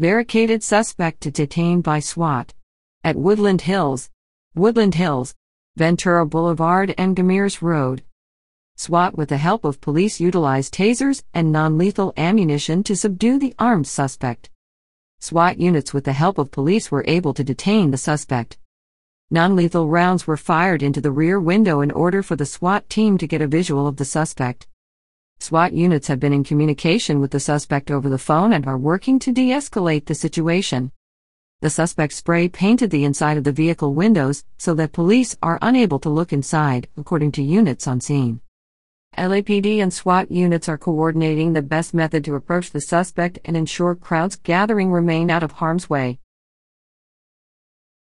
Barricaded suspect detained by SWAT. At Woodland Hills, Woodland Hills, Ventura Boulevard and Gamirs Road. SWAT, with the help of police, utilized tasers and non lethal ammunition to subdue the armed suspect. SWAT units, with the help of police, were able to detain the suspect. Non lethal rounds were fired into the rear window in order for the SWAT team to get a visual of the suspect. SWAT units have been in communication with the suspect over the phone and are working to de escalate the situation. The suspect spray painted the inside of the vehicle windows so that police are unable to look inside, according to units on scene. LAPD and SWAT units are coordinating the best method to approach the suspect and ensure crowds gathering remain out of harm's way.